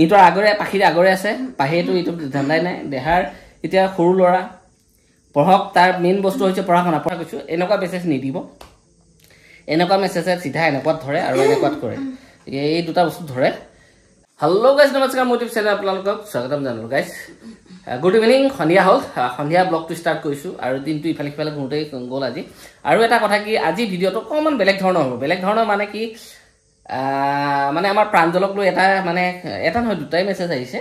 ইহঁতৰ আগৰে পাখিৰ আগৰে আছে পাখিটো ইটো ধান্দাই নাই দেহাৰ এতিয়া সৰু ল'ৰা পঢ়ক তাৰ মেইন বস্তু হৈছে পঢ়া শুনা পঢ়া কৈছোঁ এনেকুৱা মেছেজ নিদিব এনেকুৱা মেছেজে চিধা এনেকুৱাত ধৰে আৰু এনেকুৱাত কৰে গতিকে এই দুটা বস্তু ধৰে হেল্ল' গাইজ নমস্কাৰ মই ইউটিউব চেনেল আপোনালোকক স্বাগতম জনালোঁ গাইজ গুড ইভিনিং সন্ধিয়া হ'ল সন্ধিয়া ব্লগটো ষ্টাৰ্ট কৰিছোঁ আৰু দিনটো ইফালে সিফালে ঘূৰোতেই গ'ল আজি আৰু এটা কথা কি আজি ভিডিঅ'টো অকণমান বেলেগ ধৰণৰ হ'ব বেলেগ ধৰণৰ মানে কি মানে আমাৰ প্ৰাঞ্জলক লৈ এটা মানে এটা নহয় দুটাই মেছেজ আহিছে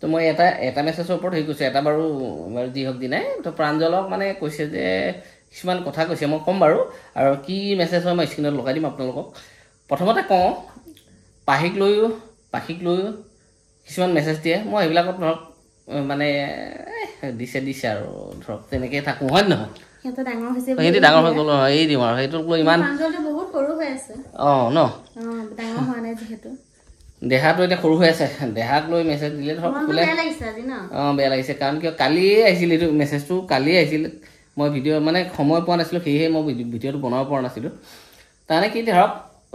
তো মই এটা এটা মেছেজৰ ওপৰত হেৰি কৈছোঁ এটা বাৰু যি হওক দিনাই তো প্ৰাঞ্জলক মানে কৈছে যে কিছুমান কথা কৈছে মই ক'ম বাৰু আৰু কি মেছেজ হয় মই স্ক্ৰীণত লগাই দিম আপোনালোকক প্ৰথমতে কওঁ পাহিক লৈও পাখিক লৈও কিছুমান মেছেজ দিয়ে মই সেইবিলাকত ধৰক মানে দিছে দিছে আৰু ধৰক তেনেকৈয়ে থাকোঁ হয় নহয় হৈছে ইহঁতি ডাঙৰ হৈ গ'ল অঁ এই দিম আৰু সেইটোক লৈ ইমান বহুত সৰু হৈ আছে অঁ ন ডাঙৰ হোৱা নাই যিহেতু দেহাটো এতিয়া সৰু হৈ আছে দেহাক লৈ মেছেজ দিলে ধৰক বোলে অঁ বেয়া লাগিছে কাৰণ কিয় কালিয়েই আহিছিল এইটো মেছেজটো কালিয়েই আহিছিল মই ভিডিঅ' মানে সময় পোৱা নাছিলোঁ সেয়েহে মই ভিডিঅ'টো বনাব পৰা নাছিলোঁ তাৰমানে কি ধৰক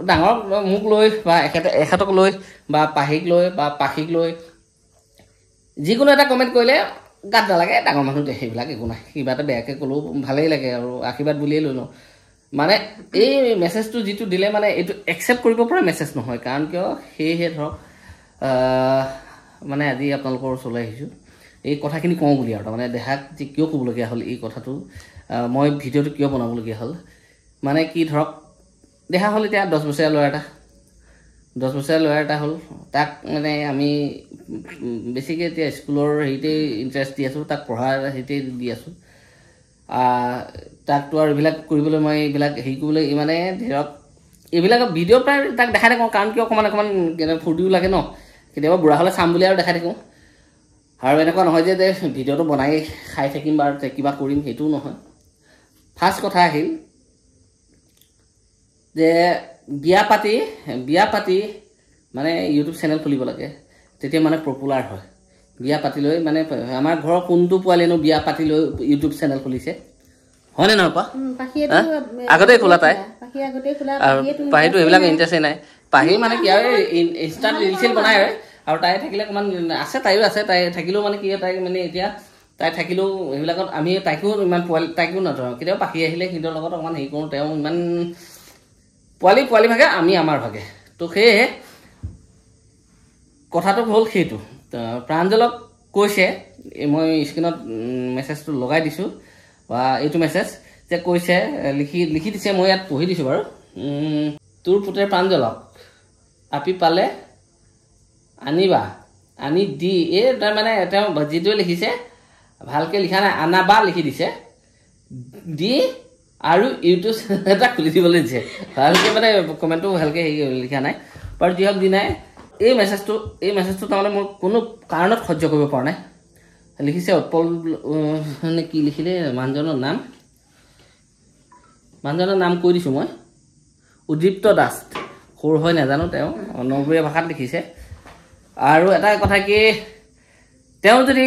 ডাঙৰক মোক লৈ বা এখেতে এখেতক লৈ বা পাহিক লৈ বা পাখিক লৈ যিকোনো এটা কমেণ্ট কৰিলে গাত নালাগে ডাঙৰ মানুহ সেইবিলাক একো নাই কিবা এটা বেয়াকৈ ক'লেও ভালেই লাগে আৰু আশীৰ্বাদ বুলিয়েই লৈ লওঁ মানে এই মেছেজটো যিটো দিলে মানে এইটো একচেপ্ট কৰিব পৰা মেছেজ নহয় কাৰণ কিয় সেয়েহে ধৰক মানে আজি আপোনালোকৰ ওচৰলৈ আহিছোঁ এই কথাখিনি কওঁ বুলি আৰু তাৰমানে দেহাক যি কিয় ক'বলগীয়া হ'ল এই কথাটো মই ভিডিঅ'টো কিয় বনাবলগীয়া হ'ল মানে কি ধৰক দেহা হ'ল এতিয়া দহ বছৰীয়া ল'ৰা এটা দহ বছৰীয়া ল'ৰা এটা হ'ল তাক মানে আমি বেছিকৈ এতিয়া স্কুলৰ হেৰিতেই ইণ্টাৰেষ্ট দি আছোঁ তাক পঢ়াৰ হেৰিতেই দি আছোঁ তাকতো আৰু এইবিলাক কৰিবলৈ মই এইবিলাক হেৰি কৰিবলৈ ইমানে ধৰক এইবিলাক ভিডিঅ' প্ৰায় তাক দেখাই থাকোঁ কাৰণ কিয় অকণমান অকণমান কেনেকৈ ফূৰ্তিও লাগে ন কেতিয়াবা বুঢ়া হ'লে চাম বুলি আৰু দেখাই থাকোঁ আৰু এনেকুৱা নহয় যে ভিডিঅ'টো বনাই খাই থাকিম বা কিবা কৰিম সেইটোও নহয় ফাৰ্ষ্ট কথা আহিল যে বিয়া পাতি বিয়া পাতি মানে ইউটিউব চেনেল খুলিব লাগে তেতিয়া মানে পপুলাৰ হয় বিয়া পাতি লৈ মানে আমাৰ ঘৰৰ কোনটো পোৱালীনো বিয়া পাতি লৈ ইউটিউব চেনেল খুলিছে হয়নে নহয় খোলা তাই পাহিটো এইবিলাক ইণ্টাৰেষ্টেই নাই পাহি মানে কি আৰু ইনষ্টাত ৰিল চিল বনাই আৰু তাই থাকিলে অকণমান আছে তাইও আছে তাই থাকিলেও মানে কি তাই মানে এতিয়া তাই থাকিলেও সেইবিলাকত আমি তাইকো ইমান পোৱালি তাইকো নধৰোঁ কেতিয়াবা পাহি আহিলে সিহঁতৰ লগত অকণমান হেৰি কৰোঁ তেওঁ ইমান পোৱালি পোৱালি ভাগে আমি আমাৰ ভাগে তো সেয়েহে কথাটো হ'ল সেইটো প্ৰাঞ্জলক কৈছে মই স্ক্ৰীণত মেছেজটো লগাই দিছোঁ বা এইটো মেছেজ যে কৈছে লিখি লিখি দিছে মই ইয়াত পঢ়ি দিছোঁ বাৰু তোৰ পুতে প্ৰাঞ্জলক আপি পালে আনিবা আনি দি এই তাৰমানে তেওঁ যিটোৱে লিখিছে ভালকৈ লিখা নাই আনাবা লিখি দিছে দি আৰু ইউটিউব চেনেল এটা খুলি দিবলৈ দিছে ভালকৈ মানে কমেণ্টটো ভালকৈ হেৰি লিখা নাই বাৰু যিহক দিনাই এই মেছেজটো এই মেছেজটো তাৰমানে মোৰ কোনো কাৰণত সহ্য কৰিব পৰা নাই লিখিছে উৎপল মানে কি লিখিলে মানুহজনৰ নাম মানুহজনৰ নাম কৈ দিছোঁ মই উদীপ্ত দাস সৰু হয় নাজানো তেওঁ নগৰীয়া ভাষাত লিখিছে আৰু এটা কথা কি তেওঁ যদি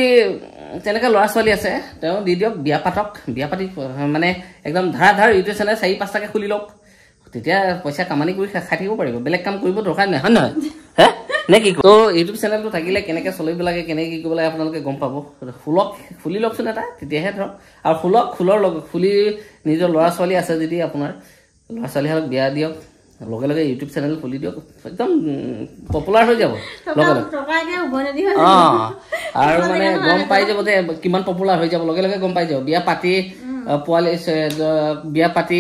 তেনেকৈ ল'ৰা ছোৱালী আছে তেওঁ দি দিয়ক বিয়া পাতক বিয়া পাতি মানে একদম ধাৰা ধাৰ ইউটিউব চেনেল চাৰি পাঁচটাকে খুলি লওক তেতিয়া পইচা কামানি কৰি খাই থাকিব পাৰিব বেলেগ কাম কৰিব দৰকাৰ নাই হয় নহয় হে নে কি ত' ইউটিউব চেনেলটো থাকিলে কেনেকৈ চলিব লাগে কেনেকৈ কি কৰিব লাগে আপোনালোকে গম পাব ফুলক খুলি লওকচোন এটা তেতিয়াহে ধৰক আৰু ফুলক ফুলৰ লগত ফুলি নিজৰ ল'ৰা ছোৱালী আছে যদি আপোনাৰ ল'ৰা ছোৱালীহালক বিয়া দিয়ক লগে লগে ইউটিউব চেনেল খুলি দিয়ক একদম পপুলাৰ হৈ যাব লগে লগে অঁ আৰু মানে গম পাই যাব যে কিমান পপুলাৰ হৈ যাব লগে লগে গম পাই যাব বিয়া পাতি পোৱালি বিয়া পাতি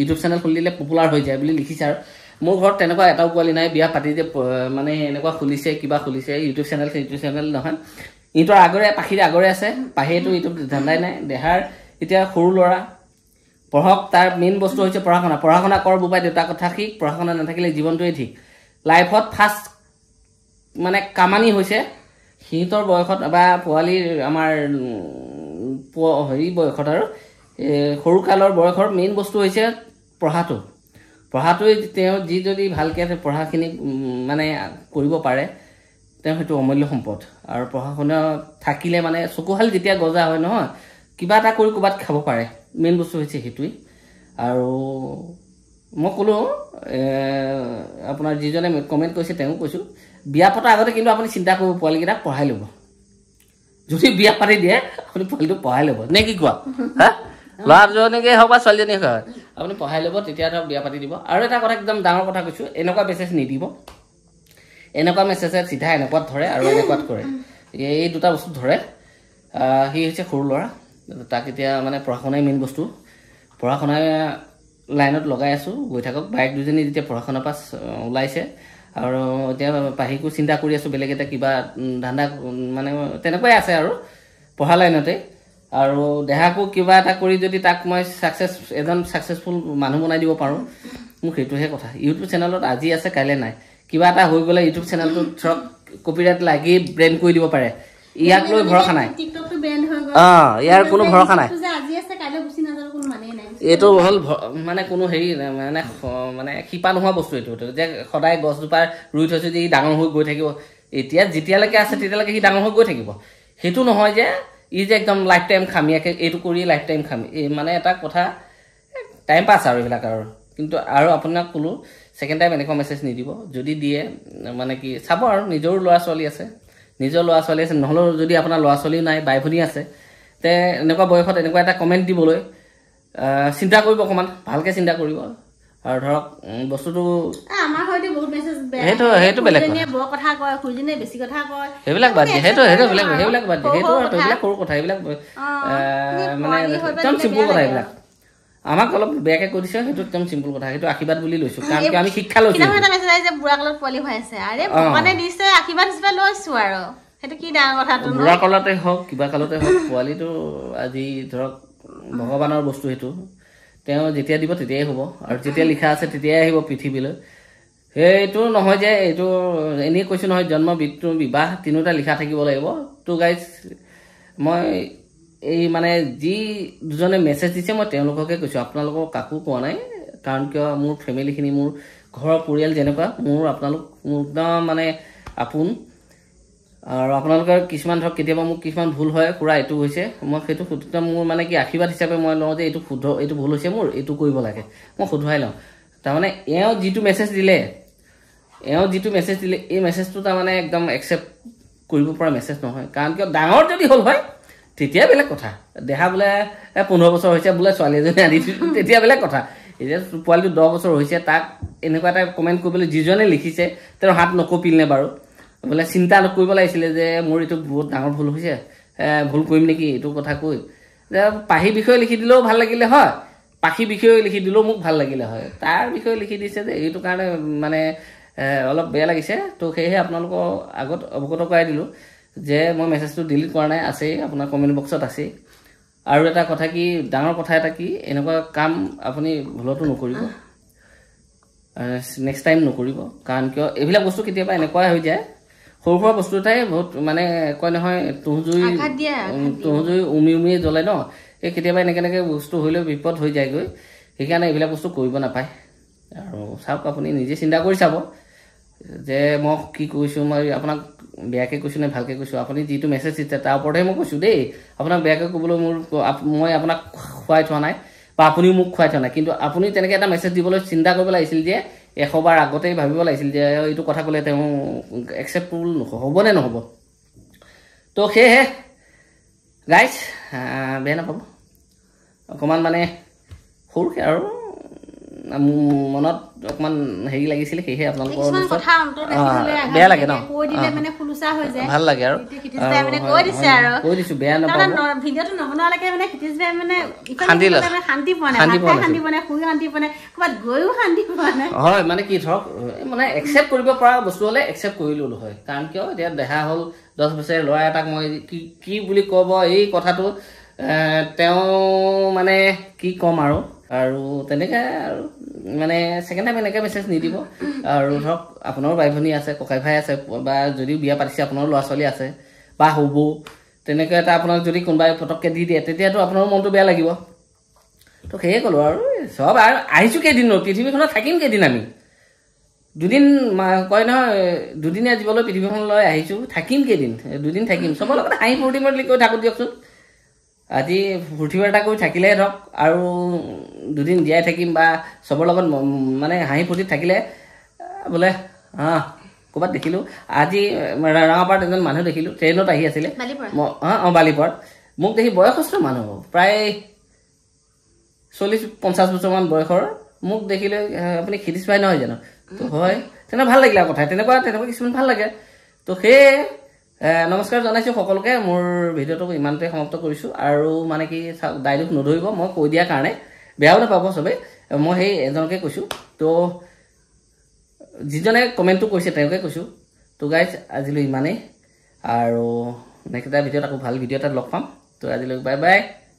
ইউটিউব চেনেল খুলি দিলে পপুলাৰ হৈ যায় বুলি লিখিছে আৰু মোৰ ঘৰত তেনেকুৱা এটাও পোৱালি নাই বিয়া পাতি যে মানে এনেকুৱা খুলিছে কিবা খুলিছে ইউটিউব চেনেল ইউটিউব চেনেল নহয় ইহঁতৰ আগৰে পাখিৰ আগৰে আছে পাহিটো ইউটিউব ধান্দাই নাই দেহাৰ এতিয়া সৰু ল'ৰা পঢ়ক তাৰ মেইন বস্তু হৈছে পঢ়া শুনা পঢ়া শুনা কৰ বোবাই দেউতা কথা শিক পঢ়া শুনা নাথাকিলে জীৱনটোৱে ঠিক লাইফত ফাৰ্ষ্ট মানে কামানি হৈছে সিহঁতৰ বয়সত বা পোৱালিৰ আমাৰ হেৰি বয়সত আৰু সৰুকালৰ বয়সৰ মেইন বস্তু হৈছে পঢ়াটো পঢ়াটোৱে তেওঁ যি যদি ভালকৈ পঢ়াখিনি মানে কৰিব পাৰে তেওঁ সেইটো অমূল্য সম্পদ আৰু পঢ়া শুনা থাকিলে মানে চকুহাল যেতিয়া গজা হয় নহয় কিবা এটা কৰি ক'ৰবাত খাব পাৰে মেইন বস্তু হৈছে সেইটোৱেই আৰু মই ক'লোঁ আপোনাৰ যিজনে কমেণ্ট কৰিছে তেওঁ কৈছোঁ বিয়া পতাৰ আগতে কিন্তু আপুনি চিন্তা কৰিব পোৱালিকেইটাক পঢ়াই ল'ব যদি বিয়া পাতি দিয়ে আপুনি পোৱালিটো পঢ়াই ল'ব নে কি কোৱা ল'ৰাজনীকে হওক বা ছোৱালীজনীকে হওক আপুনি পঢ়াই ল'ব তেতিয়া ধৰক বিয়া পাতি দিব আৰু এটা কথা একদম ডাঙৰ কথা কৈছোঁ এনেকুৱা মেছেজ নিদিব এনেকুৱা মেছেজে চিধা এনেকুৱাত ধৰে আৰু এনেকুৱাত কৰে এই দুটা বস্তু ধৰে সি হৈছে সৰু ল'ৰা তাক এতিয়া মানে পঢ়া শুনাই মেইন বস্তু পঢ়া শুনাই লাইনত লগাই আছোঁ গৈ থাকক বাইক দুজনী যেতিয়া পঢ়াখনৰ পৰা ওলাইছে আৰু এতিয়া পাহিকো চিন্তা কৰি আছোঁ বেলেগ এটা কিবা ধান্দা মানে তেনেকুৱাই আছে আৰু পঢ়া লাইনতে আৰু দেহাকো কিবা এটা কৰি যদি তাক মই ছাকচেছ এজন ছাকচেছফুল মানুহ বনাই দিব পাৰোঁ মোক সেইটোহে কথা ইউটিউব চেনেলত আজি আছে কাইলৈ নাই কিবা এটা হৈ গ'লে ইউটিউব চেনেলটো ধৰক কপিৰাইট লাগি ব্ৰেণ্ড কৰি দিব পাৰে ইয়াক লৈ ভৰসা নাই অঁ ইয়াৰ কোনো ভৰসা নাই এইটো হ'ল মানে কোনো হেৰি মানে মানে শিপা নোহোৱা বস্তু এইটো যে সদায় গছজোপা ৰুই থৈছোঁ যে ই ডাঙৰ হৈ গৈ থাকিব এতিয়া যেতিয়ালৈকে আছে তেতিয়ালৈকে সি ডাঙৰ হৈ গৈ থাকিব সেইটো নহয় যে ই যে একদম লাইফ টাইম খামিয়াকৈ এইটো কৰি লাইফ টাইম খামি এই মানে এটা কথা টাইম পাছ আৰু এইবিলাক আৰু কিন্তু আৰু আপোনাক ক'লোঁ ছেকেণ্ড টাইম এনেকুৱা মেছেজ নিদিব যদি দিয়ে মানে কি চাব আৰু নিজৰো ল'ৰা ছোৱালী আছে নিজৰ ল'ৰা ছোৱালী আছে নহ'লেও যদি আপোনাৰ ল'ৰা ছোৱালীও নাই বাই ভনী আছে তে এনেকুৱা বয়সত এনেকুৱা এটা কমেণ্ট দিবলৈ চিন্তা কৰিব অকণমান ভালকে চিন্তা কৰিব আৰু ধৰক বস্তুটো সেইবিলাক বাদ দিয়ে সেইটো সেইটো বেলেগ সেইবিলাক বাদ দিয়ে সেইটো আৰু সেইবিলাক সৰু কথা এইবিলাক মানে একদম চিম্পুল কথা এইবিলাক আমাক অলপ বেয়াকে কৈ দিছে সেইটো একদম চিম্পুল কথা সেইটো আশীৰ্বাদ বুলি লৈছো কাৰণ কি আমি শিক্ষা লৈছো বুঢ়া কালত পোৱালি হৈ আছে আশীৰ্বাদ হিচাপে আৰু সেইটো কি ডাঙৰ কথা বুঢ়া কালতে হওক কিবা কালতে হওক পোৱালিটো আজি ধৰক ভগৱানৰ বস্তু সেইটো তেওঁ যেতিয়া দিব তেতিয়াই হ'ব আৰু যেতিয়া লিখা আছে তেতিয়াই আহিব পৃথিৱীলৈ সেইটো নহয় যে এইটো এনেই কৈছোঁ নহয় জন্ম মৃত্যু বিবাহ তিনিওটা লিখা থাকিব লাগিব তো গাইজ মই এই মানে যি দুজনে মেছেজ দিছে মই তেওঁলোককে কৈছোঁ আপোনালোকক কাকো কোৱা নাই কাৰণ কিয় মোৰ ফেমিলিখিনি মোৰ ঘৰৰ পৰিয়াল যেনেকুৱা মোৰ আপোনালোক মোৰ একদম মানে আপোন আৰু আপোনালোকৰ কিছুমান ধৰক কেতিয়াবা মোক কিছুমান ভুল হয় খুৰা এইটো হৈছে মই সেইটো সুধোঁতে মোৰ মানে কি আশীৰ্বাদ হিচাপে মই লওঁ যে এইটো শুদ্ধ এইটো ভুল হৈছে মোৰ এইটো কৰিব লাগে মই শুধৰাই লওঁ তাৰমানে এওঁ যিটো মেছেজ দিলে এওঁ যিটো মেছেজ দিলে এই মেছেজটো তাৰমানে একদম একচেপ্ট কৰিব পৰা মেছেজ নহয় কাৰণ কিয় ডাঙৰ যদি হ'ল হয় তেতিয়া বেলেগ কথা দেহা বোলে পোন্ধৰ বছৰ হৈছে বোলে ছোৱালী এজনী আনি দিছোঁ তেতিয়া বেলেগ কথা এতিয়া পোৱালিটো দহ বছৰ হৈছে তাক এনেকুৱা এটা কমেণ্ট কৰিবলৈ যিজনে লিখিছে তেওঁ হাত নকপিল নে বাৰু বোলে চিন্তা কৰিব লাগিছিলে যে মোৰ এইটো বহুত ডাঙৰ ভুল হৈছে ভুল কৰিম নেকি এইটো কথা কৈ যে পাহিৰ বিষয়ে লিখি দিলেও ভাল লাগিলে হয় পাখি বিষয়ে লিখি দিলেও মোক ভাল লাগিলে হয় তাৰ বিষয়ে লিখি দিছে যে এইটো কাৰণে মানে অলপ বেয়া লাগিছে তো সেয়েহে আপোনালোকৰ আগত অৱগত কৰাই দিলোঁ যে মই মেছেজটো ডিলিট কৰা নাই আছেই আপোনাৰ কমেণ্ট বক্সত আছেই আৰু এটা কথা কি ডাঙৰ কথা এটা কি এনেকুৱা কাম আপুনি ভুলতো নকৰিব নেক্সট টাইম নকৰিব কাৰণ কিয় এইবিলাক বস্তু কেতিয়াবা এনেকুৱাই হৈ যায় সৰু সুৰা বস্তু এটাই বহুত মানে কয় নহয় তুঁহজুৰি তুঁহজুৰি উমি উমিয়ে জ্বলে ন এই কেতিয়াবা এনেকে এনেকে বস্তু হ'লেও বিপদ হৈ যায়গৈ সেইকাৰণে এইবিলাক বস্তু কৰিব নাপায় আৰু চাওক আপুনি নিজে চিন্তা কৰি চাব যে মই কি কৈছোঁ মই আপোনাক বেয়াকৈ কৈছোঁ নে ভালকৈ কৈছোঁ আপুনি যিটো মেছেজ দিছে তাৰ ওপৰতহে মই কৈছোঁ দেই আপোনাক বেয়াকৈ ক'বলৈ মোৰ মই আপোনাক খুৱাই থোৱা নাই বা আপুনিও মোক খুৱাই থোৱা নাই কিন্তু আপুনি তেনেকৈ এটা মেছেজ দিবলৈ চিন্তা কৰিব লাগিছিল যে এশবাৰ আগতেই ভাবিব লাগিছিল যে এইটো কথা ক'লে তেওঁ একচেপ্টেবল হ'বনে নহ'ব তো সেয়েহে গাইছ বেয়া নাপাব অকণমান মানে সৰুকৈ আৰু মনত অকমান হেৰি লাগিছিলে সেয়েহে আপোনালোকৰ বেয়া লাগে ন ভাল লাগে আৰু মানে হয় মানে কি ধৰক মানে একচেপ্ট কৰিব পৰা বস্তু হ'লে একচেপ্ট কৰি ল'লো হয় কাৰণ কিয় এতিয়া দেহা হ'ল দহ বছৰীয়া ল'ৰা এটাক মই কি কি বুলি ক'ব এই কথাটো তেওঁ মানে কি ক'ম আৰু আৰু তেনেকে আৰু মানে ছেকেণ্ড টাইম এনেকে মেছেজ নিদিব আৰু ধৰক আপোনাৰ বাই ভনী আছে ককাই ভাই আছে বা যদি বিয়া পাতিছে আপোনাৰ ল'ৰা ছোৱালী আছে বা হ'ব তেনেকে এটা আপোনাক যদি কোনোবাই ফটককে দি দিয়ে তেতিয়াতো আপোনাৰ মনটো বেয়া লাগিব তো সেয়ে ক'লোঁ আৰু চব আৰু আহিছোঁ কেইদিনো পৃথিৱীখনত থাকিম কেইদিন আমি দুদিন কয় নহয় দুদিনীয়া জীৱনলৈ পৃথিৱীখনলৈ আহিছোঁ থাকিম কেইদিন দুদিন থাকিম চবৰ লগতে হাঁহি ফুৰ্তি মূৰ্তি কৈ থাকোঁ দিয়কচোন আজি ফূৰ্তি ফাৰ্তা কৰি থাকিলে ধৰক আৰু দুদিন জীয়াই থাকিম বা চবৰ লগত মানে হাঁহি ফূৰ্তিত থাকিলে বোলে হা ক'ৰবাত দেখিলোঁ আজি ৰাঙাপাৰাত এজন মানুহ দেখিলোঁ ট্ৰেইনত আহি আছিলে অঁ অঁ বালিপাৰত মোক দেখি বয়সস্থ মানুহ প্ৰায় চল্লিছ পঞ্চাছ বছৰমান বয়সৰ মোক দেখিলে আপুনি খিদিচ পাই নহয় জানো ত' হয় তেনেকুৱা ভাল লাগিলে কথা তেনেকুৱা তেনেকুৱা কিছুমান ভাল লাগে ত' সেয়ে নমস্কাৰ জনাইছোঁ সকলোকে মোৰ ভিডিঅ'টোক ইমানতে সমাপ্ত কৰিছোঁ আৰু মানে কি ডাইলগ নধৰিব মই কৈ দিয়াৰ কাৰণে বেয়াও নাপাব চবেই মই সেই এজনকে কৈছোঁ তো যিজনে কমেণ্টটো কৰিছে তেওঁকে কৈছোঁ তো গাইজ আজিলৈ ইমানেই আৰু নেক্সট এটা ভিডিঅ'ত আকৌ ভাল ভিডিঅ' এটাত লগ পাম তো আজিলৈ বাই বাই